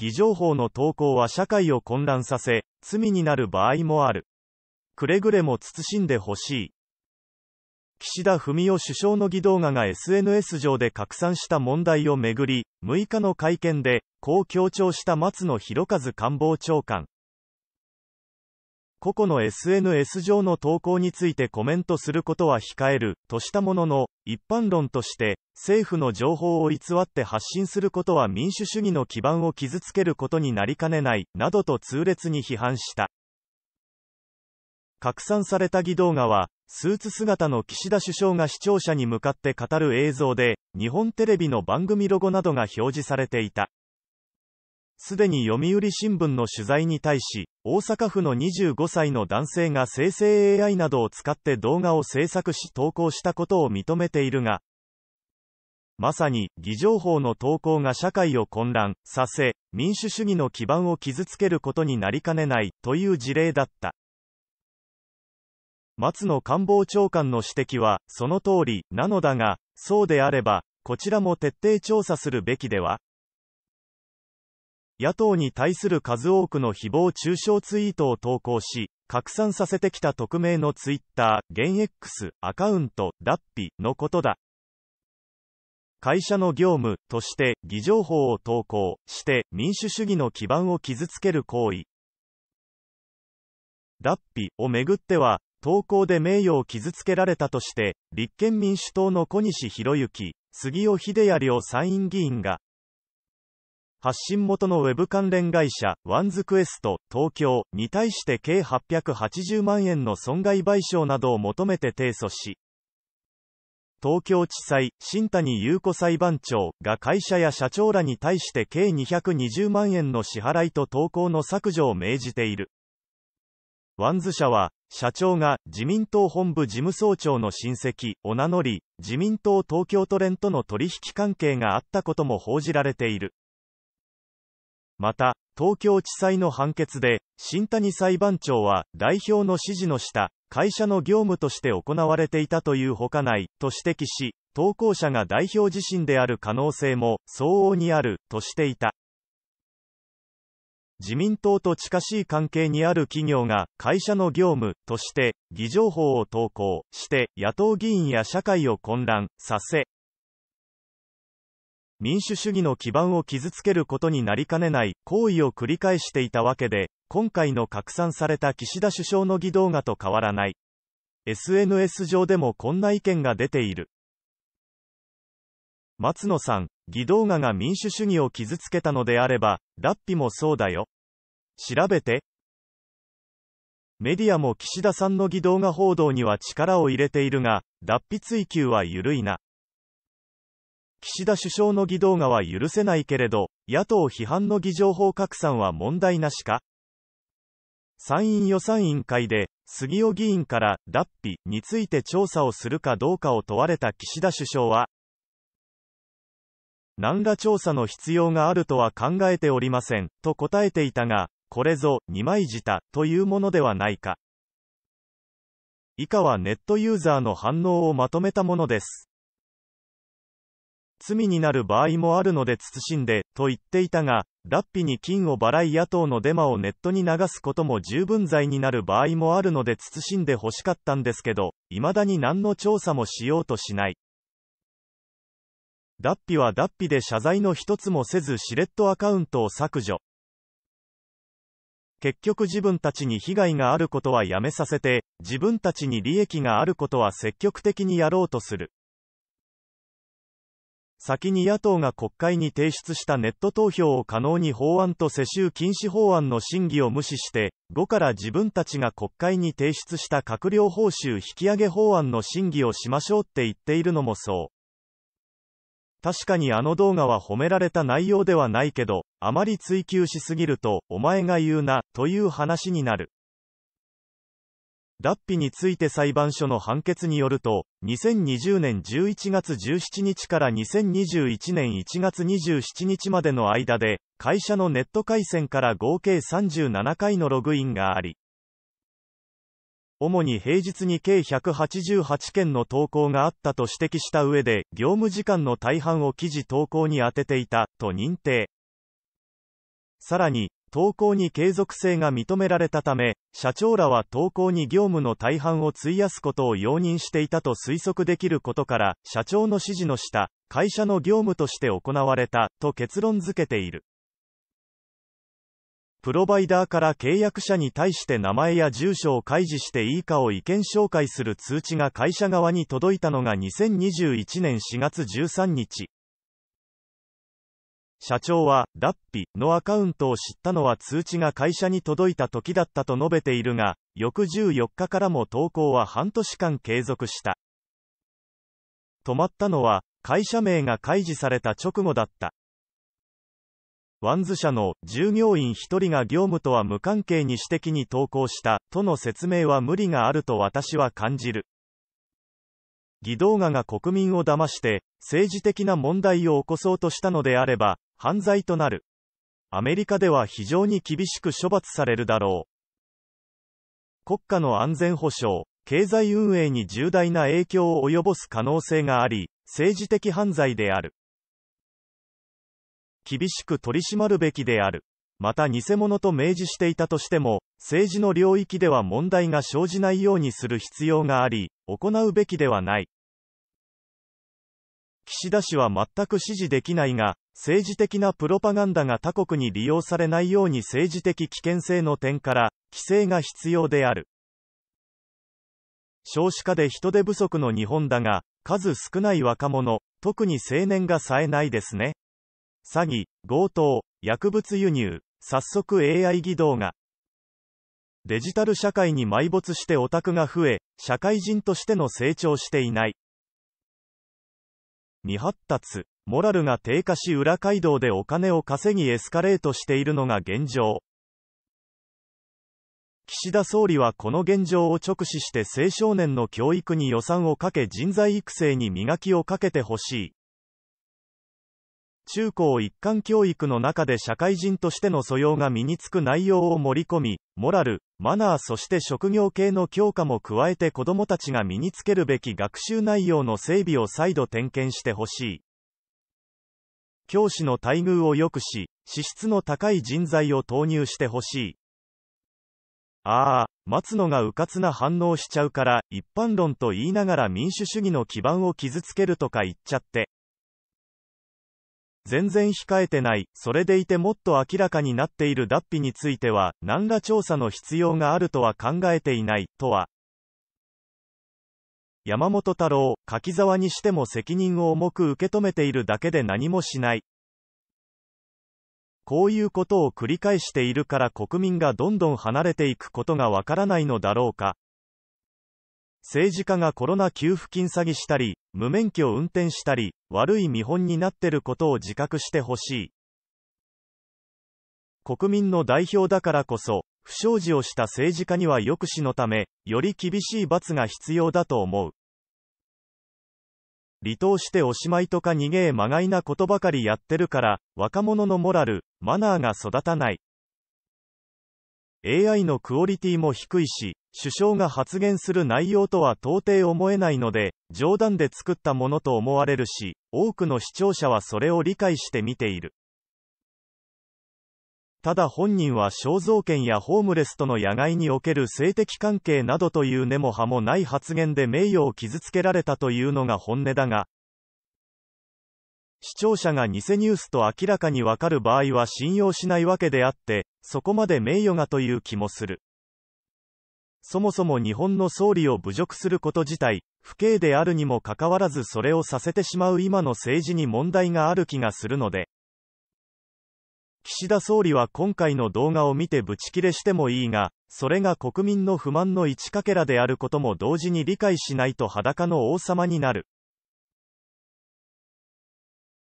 偽情報の投稿は社会を混乱させ、罪になる場合もある。くれぐれも慎んでほしい。岸田文雄首相の偽動画が SNS 上で拡散した問題をめぐり、6日の会見で、こう強調した松野博一官房長官。個々の SNS 上の投稿についてコメントすることは控える、としたものの、一般論として、政府の情報を偽って発信することは民主主義の基盤を傷つけることになりかねない、などと痛烈に批判した。拡散された偽動画は、スーツ姿の岸田首相が視聴者に向かって語る映像で、日本テレビの番組ロゴなどが表示されていた。すでに読売新聞の取材に対し、大阪府の25歳の男性が生成 AI などを使って動画を制作し投稿したことを認めているが、まさに、偽情報の投稿が社会を混乱させ、民主主義の基盤を傷つけることになりかねない、という事例だった。松野官房長官の指摘は、その通り、なのだが、そうであれば、こちらも徹底調査するべきでは野党に対する数多くの誹謗中傷ツイートを投稿し、拡散させてきた匿名のツイッター、現 X アカウント、脱皮のことだ。会社の業務として偽情報を投稿して民主主義の基盤を傷つける行為。脱皮をめぐっては、投稿で名誉を傷つけられたとして、立憲民主党の小西博之、杉尾秀也両参院議員が、発信元のウェブ関連会社、ワンズクエスト東京に対して計880万円の損害賠償などを求めて提訴し、東京地裁、新谷優子裁判長が会社や社長らに対して計220万円の支払いと投稿の削除を命じている。ワンズ社は、社長が自民党本部事務総長の親戚を名乗り、自民党東京都連との取引関係があったことも報じられている。また、東京地裁の判決で、新谷裁判長は、代表の指示の下、会社の業務として行われていたというほかない、と指摘し、投稿者が代表自身である可能性も、相応にある、としていた。自民党と近しい関係にある企業が会社の業務として偽情報を投稿して野党議員や社会を混乱させ民主主義の基盤を傷つけることになりかねない行為を繰り返していたわけで、今回の拡散された岸田首相の議動画と変わらない。SNS 上でもこんな意見が出ている。松野さん、議動画が民主主義を傷つけたのであれば、脱皮もそうだよ。調べて。メディアも岸田さんの議動画報道には力を入れているが、脱皮追求は緩いな。岸田首相の議動画は許せないけれど、野党批判の議情報拡散は問題なしか参院予算委員会で、杉尾議員から脱皮について調査をするかどうかを問われた岸田首相は、何ら調査の必要があるとは考えておりません、と答えていたが、これぞ、二枚舌、というものではないか。以下はネットユーザーの反応をまとめたものです。罪になる場合もあるので慎んで、と言っていたが、ラッピに金を払い野党のデマをネットに流すことも十分罪になる場合もあるので慎んで欲しかったんですけど、いまだに何の調査もしようとしない。ダッピはダッピで謝罪の一つもせずしれっとアカウントを削除。結局自分たちに被害があることはやめさせて、自分たちに利益があることは積極的にやろうとする。先に野党が国会に提出したネット投票を可能に法案と世襲禁止法案の審議を無視して、5から自分たちが国会に提出した閣僚報酬引き上げ法案の審議をしましょうって言っているのもそう。確かにあの動画は褒められた内容ではないけど、あまり追求しすぎると、お前が言うな、という話になる。脱皮について裁判所の判決によると、2020年11月17日から2021年1月27日までの間で、会社のネット回線から合計37回のログインがあり、主に平日に計188件の投稿があったと指摘した上で、業務時間の大半を記事投稿に充てていた、と認定。さらに、投稿に継続性が認められたため、社長らは投稿に業務の大半を費やすことを容認していたと推測できることから、社長の指示の下、会社の業務として行われた、と結論付けている。プロバイダーから契約者に対して名前や住所を開示していいかを意見紹介する通知が会社側に届いたのが2021年4月13日。社長は、ラッピのアカウントを知ったのは通知が会社に届いた時だったと述べているが、翌14日からも投稿は半年間継続した。止まったのは、会社名が開示された直後だった。ワンズ社の従業員1人が業務とは無関係に私的に投稿したとの説明は無理があると私は感じる。偽動画が国民を騙して、政治的な問題を起こそうとしたのであれば、犯罪となる。アメリカでは非常に厳しく処罰されるだろう。国家の安全保障、経済運営に重大な影響を及ぼす可能性があり、政治的犯罪である。厳しく取り締まるべきである。また偽物と明示していたとしても、政治の領域では問題が生じないようにする必要があり、行うべきではない。岸田氏は全く支持できないが、政治的なプロパガンダが他国に利用されないように政治的危険性の点から、規制が必要である。少子化で人手不足の日本だが、数少ない若者、特に青年が冴えないですね。詐欺、強盗、薬物輸入、早速 AI 偽動が。デジタル社会に埋没してオタクが増え、社会人としての成長していない。未発達、モラルが低下し裏街道でお金を稼ぎエスカレートしているのが現状。岸田総理はこの現状を直視して青少年の教育に予算をかけ人材育成に磨きをかけてほしい。中高一貫教育の中で社会人としての素養が身につく内容を盛り込み、モラル、マナーそして職業系の強化も加えて子供たちが身につけるべき学習内容の整備を再度点検してほしい。教師の待遇を良くし、資質の高い人材を投入してほしい。ああ、待つのがうかつな反応しちゃうから、一般論と言いながら民主主義の基盤を傷つけるとか言っちゃって。全然控えてない、それでいてもっと明らかになっている脱皮については、何ら調査の必要があるとは考えていない、とは。山本太郎、柿沢にしても責任を重く受け止めているだけで何もしない。こういうことを繰り返しているから国民がどんどん離れていくことがわからないのだろうか。政治家がコロナ給付金詐欺したり、無免許を運転したり、悪い見本になってることを自覚してほしい。国民の代表だからこそ、不祥事をした政治家には抑止のため、より厳しい罰が必要だと思う。離党しておしまいとか逃げえまがいなことばかりやってるから、若者のモラル、マナーが育たない。AI のクオリティも低いし、首相が発言する内容とは到底思えないので、冗談で作ったものと思われるし、多くの視聴者はそれを理解して見ている。ただ本人は肖像権やホームレスとの野外における性的関係などという根も葉もない発言で名誉を傷つけられたというのが本音だが、視聴者が偽ニュースと明らかにわかる場合は信用しないわけであって、そこまで名誉がという気もする。そもそも日本の総理を侮辱すること自体、不敬であるにもかかわらずそれをさせてしまう今の政治に問題がある気がするので。岸田総理は今回の動画を見てブチ切れしてもいいが、それが国民の不満の一かけらであることも同時に理解しないと裸の王様になる。